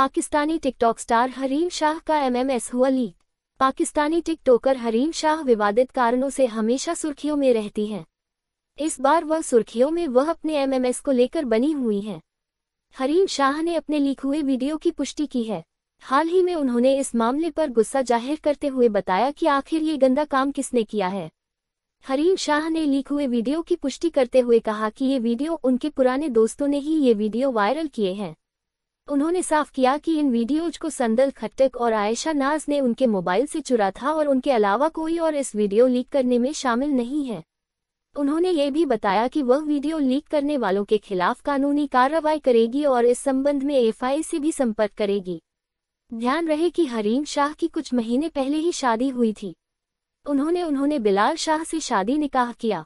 Pakistani TikTok star Hareem Shah का MMS हुआ leak Pakistani TikToker Hareem Shah विवादित कारणों से हमेशा सुर्खियों में रहती हैं इस बार वह सुर्खियों में वह अपने एमएमएस को लेकर बनी हुई हैं हरीम शाह ने अपने लीक हुए वीडियो की पुष्टि की है हाल ही में उन्होंने इस मामले पर गुस्सा जाहिर करते हुए बताया कि आखिर ये गंदा काम किसने किया है हरीम शाह ने लीक हुए वीडियो की पुष्टि करते हुए कहा कि ये वीडियो उनके पुराने दोस्तों ने ही ये वीडियो वायरल किए हैं उन्होंने साफ किया कि इन वीडियोज को संदल खट्टक और आयशा नाज ने उनके मोबाइल से चुरा था और उनके अलावा कोई और इस वीडियो लीक करने में शामिल नहीं है उन्होंने ये भी बताया कि वह वीडियो लीक करने वालों के खिलाफ कानूनी कार्रवाई करेगी और इस संबंध में एफआई से भी संपर्क करेगी ध्यान रहे कि हरीम शाह की कुछ महीने पहले ही शादी हुई थी उन्होंने उन्होंने बिलाल शाह से शादी निकाह किया